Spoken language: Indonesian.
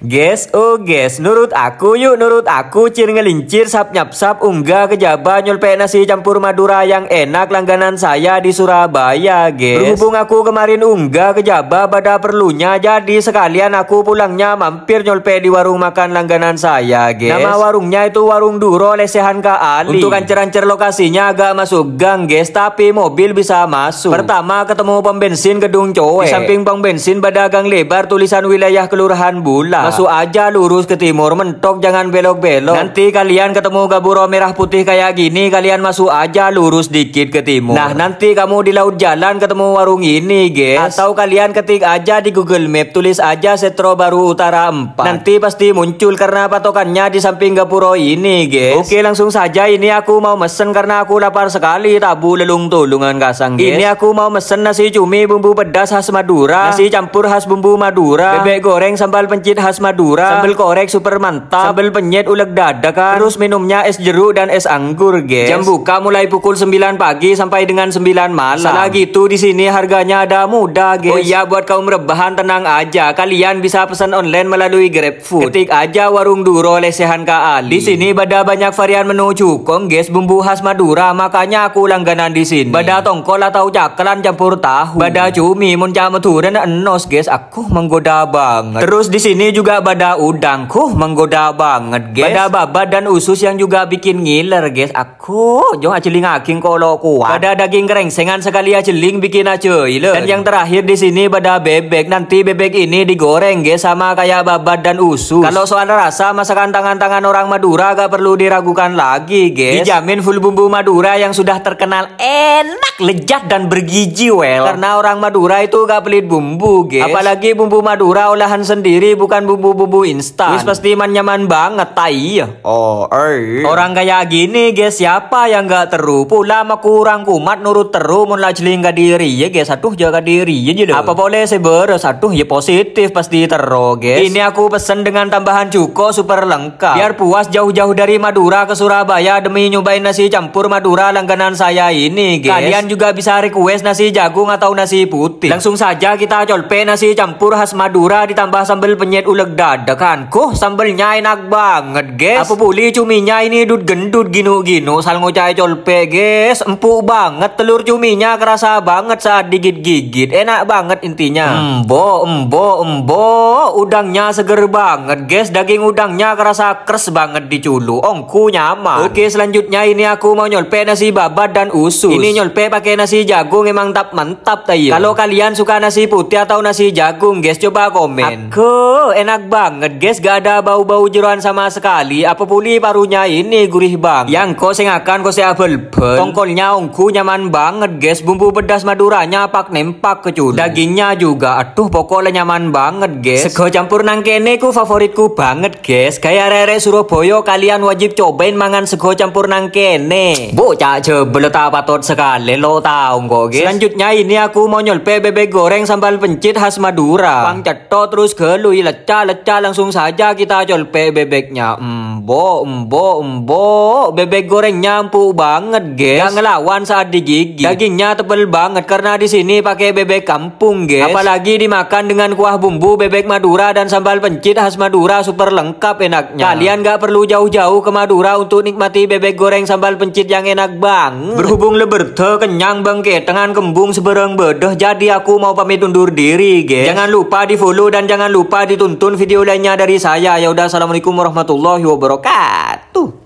Guys, oh guys, nurut aku yuk, nurut aku cir ngelincir sap nyap sap unggah kejaba nyolpe nasi campur Madura yang enak langganan saya di Surabaya, guys. Berhubung aku kemarin unggah kejaba pada perlunya, jadi sekalian aku pulangnya mampir nyolpe di warung makan langganan saya, guys. Nama warungnya itu Warung Duro Lesehan Ka Ali. Untuk ancer-ancer lokasinya agak masuk gang, guys, tapi mobil bisa masuk. Pertama ketemu pom bensin Gedung cowok. Di samping pom bensin pada gang lebar tulisan wilayah Kelurahan Bula. Masuk aja lurus ke timur, mentok jangan belok-belok. Nanti kalian ketemu gaburo merah putih kayak gini, kalian masuk aja lurus dikit ke timur. Nah, nanti kamu di laut jalan ketemu warung ini, guys. Atau kalian ketik aja di Google Map, tulis aja Setro Baru Utara 4. Nanti pasti muncul karena patokannya di samping gapuro ini, guys. Oke, langsung saja ini aku mau mesen karena aku lapar sekali, tabu lelung tulungan kasang, guys. Ini aku mau mesen nasi cumi bumbu pedas khas Madura, nasi campur khas bumbu Madura, bebek goreng sambal pencit khas khas Madura, Sambil korek super mantap, Sambil penyet uleg dadakan, terus minumnya es jeruk dan es anggur, guys. Jam buka mulai pukul 9 pagi sampai dengan 9 malam. Selagi itu di sini harganya ada mudah, guys. Oh iya, buat kaum rebahan tenang aja, kalian bisa pesan online melalui GrabFood. Ketik aja warung Duro lesehan Kak Ali. Di sini pada banyak varian menu cukong, guys, bumbu khas Madura, makanya aku langganan di sini. Bada tongkol atau cakelan campur tahu, bada cumi muncak metu enos, guys. Aku menggoda banget. Terus di sini juga juga bada udang kuh menggoda banget guys. Bada babat dan usus yang juga bikin ngiler guys. Aku jong aceling aking kalau kuat. Bada daging kering sengan sekali aceling bikin aja iler. Dan yang terakhir di sini bada bebek. Nanti bebek ini digoreng guys sama kayak babat dan usus. Kalau soal rasa masakan tangan-tangan orang Madura gak perlu diragukan lagi guys. Dijamin full bumbu Madura yang sudah terkenal enak, lejat dan bergizi well. Karena orang Madura itu gak pelit bumbu guys. Apalagi bumbu Madura olahan sendiri bukan bubu-bubu instan. Wis pasti nyaman banget tai. Ya. Oh, er. Orang kayak gini guys, siapa yang gak teru? Pula mah kurang kumat nurut teru mun lajling gak diri ya guys. Satu jaga diri ya jadi. Apa boleh sih seber satu ya positif pasti teru guys. Ini aku pesen dengan tambahan cuko super lengkap. Biar puas jauh-jauh dari Madura ke Surabaya demi nyobain nasi campur Madura langganan saya ini guys. Kalian juga bisa request nasi jagung atau nasi putih. Langsung saja kita colpe nasi campur khas Madura ditambah sambal penyet ulang nagdadakan ko, sambal nyay banget, guys. Apo puli cumi nyay ni dud gendut gino-gino sal ngocay colpe guys. Empu banget telur cuminya kerasa banget saat digigit-gigit. Enak banget intinya. Embo, embo, embo. Udangnya seger banget guys. Daging udangnya kerasa kres banget diculu. Ongku nyaman. Oke selanjutnya ini aku mau nyolpe nasi babat dan usus. Ini nyolpe pakai nasi jagung emang tap mantap tayo. Kalau kalian suka nasi putih atau nasi jagung guys coba komen. Aku enak banget guys Gak ada bau-bau jeruan sama sekali Apa pulih parunya ini gurih banget. Yang kau sengakan kau Abel bel Tongkolnya ongku nyaman banget guys Bumbu pedas maduranya pak nempak kecuali hmm. Dagingnya juga aduh pokoknya nyaman banget guys Sego campur nangkene ku favoritku banget guys Kayak rere Surabaya kalian wajib cobain mangan sego campur nangkene. Bu Bocah jebel tak patut sekali lo tau kok guys Selanjutnya ini aku mau nyolpe bebek goreng sambal pencit khas Madura Bang ceto terus gelui lecet calat-calat langsung saja kita colpe bebeknya. Embo, embo, embo. Bebek gorengnya empuk banget, guys. Yang ngelawan saat digigit. Dagingnya tebel banget karena di sini pakai bebek kampung, guys. Apalagi dimakan dengan kuah bumbu bebek Madura dan sambal pencit khas Madura super lengkap enaknya. Kalian gak perlu jauh-jauh ke Madura untuk nikmati bebek goreng sambal pencit yang enak banget. Berhubung leberte kenyang bangke tangan kembung seberang bedoh jadi aku mau pamit undur diri, guys. Jangan lupa di follow dan jangan lupa ditonton Tonton video lainnya dari saya. Ya udah assalamualaikum warahmatullahi wabarakatuh.